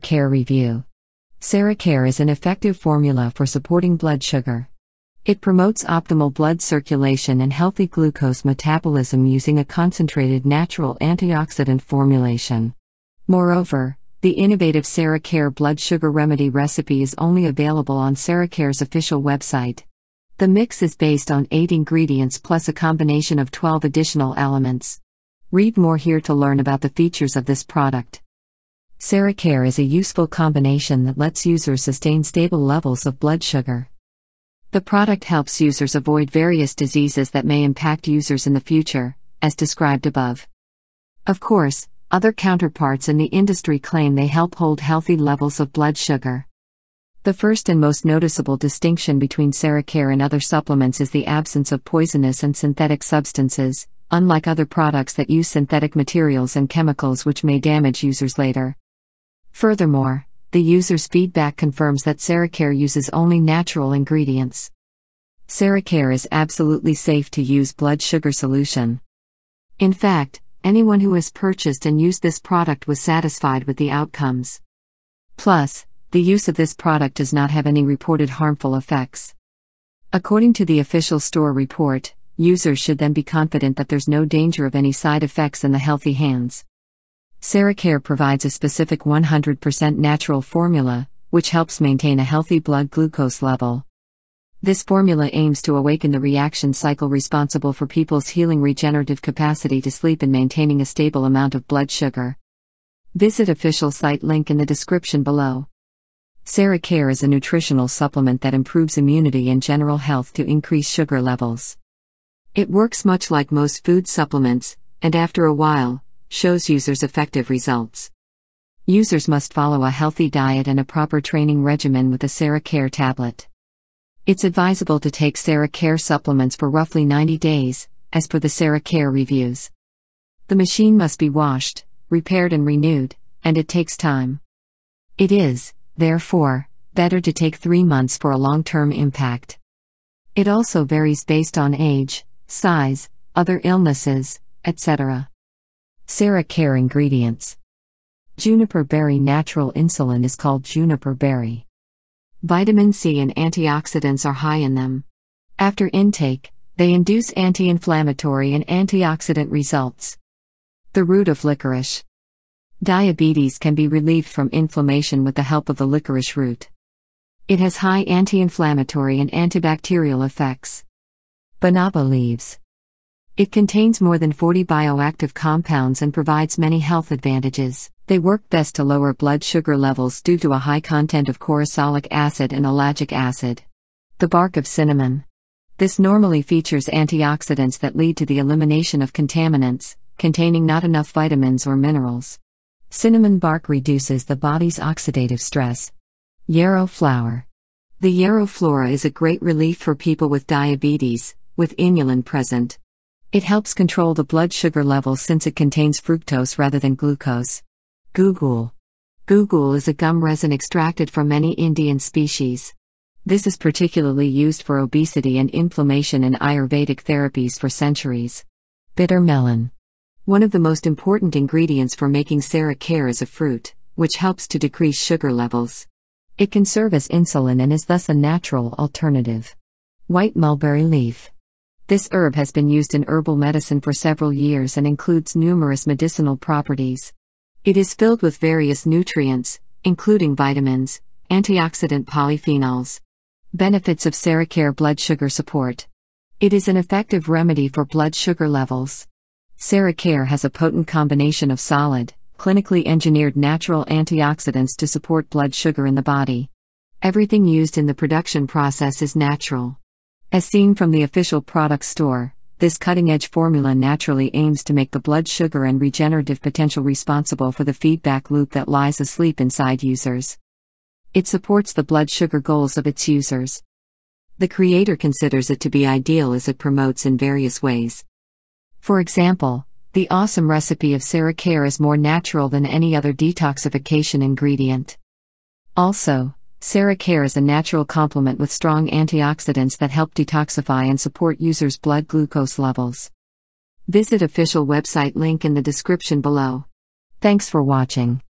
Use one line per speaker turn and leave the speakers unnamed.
Care Review Care is an effective formula for supporting blood sugar. It promotes optimal blood circulation and healthy glucose metabolism using a concentrated natural antioxidant formulation. Moreover, the innovative Care blood sugar remedy recipe is only available on Care's official website. The mix is based on 8 ingredients plus a combination of 12 additional elements. Read more here to learn about the features of this product. Seracare is a useful combination that lets users sustain stable levels of blood sugar. The product helps users avoid various diseases that may impact users in the future, as described above. Of course, other counterparts in the industry claim they help hold healthy levels of blood sugar. The first and most noticeable distinction between Seracare and other supplements is the absence of poisonous and synthetic substances, unlike other products that use synthetic materials and chemicals which may damage users later. Furthermore, the user's feedback confirms that Seracare uses only natural ingredients. Seracare is absolutely safe to use blood sugar solution. In fact, anyone who has purchased and used this product was satisfied with the outcomes. Plus, the use of this product does not have any reported harmful effects. According to the official store report, users should then be confident that there's no danger of any side effects in the healthy hands. Seracare provides a specific 100% natural formula, which helps maintain a healthy blood glucose level. This formula aims to awaken the reaction cycle responsible for people's healing regenerative capacity to sleep and maintaining a stable amount of blood sugar. Visit official site link in the description below. Seracare is a nutritional supplement that improves immunity and general health to increase sugar levels. It works much like most food supplements, and after a while, shows users effective results. Users must follow a healthy diet and a proper training regimen with a Care tablet. It's advisable to take Care supplements for roughly 90 days, as per the Care reviews. The machine must be washed, repaired, and renewed, and it takes time. It is, therefore, better to take three months for a long term impact. It also varies based on age, size, other illnesses, etc. Sarah Care ingredients. Juniper berry natural insulin is called juniper berry. Vitamin C and antioxidants are high in them. After intake, they induce anti inflammatory and antioxidant results. The root of licorice. Diabetes can be relieved from inflammation with the help of the licorice root. It has high anti inflammatory and antibacterial effects. Banaba leaves. It contains more than 40 bioactive compounds and provides many health advantages. They work best to lower blood sugar levels due to a high content of cortisolic acid and ellagic acid. The bark of cinnamon. This normally features antioxidants that lead to the elimination of contaminants, containing not enough vitamins or minerals. Cinnamon bark reduces the body's oxidative stress. Yarrow flower. The yarrow flora is a great relief for people with diabetes, with inulin present. It helps control the blood sugar level since it contains fructose rather than glucose. Gugul. Gugul is a gum resin extracted from many Indian species. This is particularly used for obesity and inflammation in Ayurvedic therapies for centuries. Bitter melon. One of the most important ingredients for making saric care is a fruit, which helps to decrease sugar levels. It can serve as insulin and is thus a natural alternative. White mulberry leaf. This herb has been used in herbal medicine for several years and includes numerous medicinal properties. It is filled with various nutrients, including vitamins, antioxidant polyphenols. Benefits of Seracare blood sugar support. It is an effective remedy for blood sugar levels. Seracare has a potent combination of solid, clinically engineered natural antioxidants to support blood sugar in the body. Everything used in the production process is natural. As seen from the official product store, this cutting edge formula naturally aims to make the blood sugar and regenerative potential responsible for the feedback loop that lies asleep inside users. It supports the blood sugar goals of its users. The creator considers it to be ideal as it promotes in various ways. For example, the awesome recipe of Sarah Care is more natural than any other detoxification ingredient. Also, Sarah Care is a natural complement with strong antioxidants that help detoxify and support users' blood glucose levels. Visit official website link in the description below. Thanks for watching.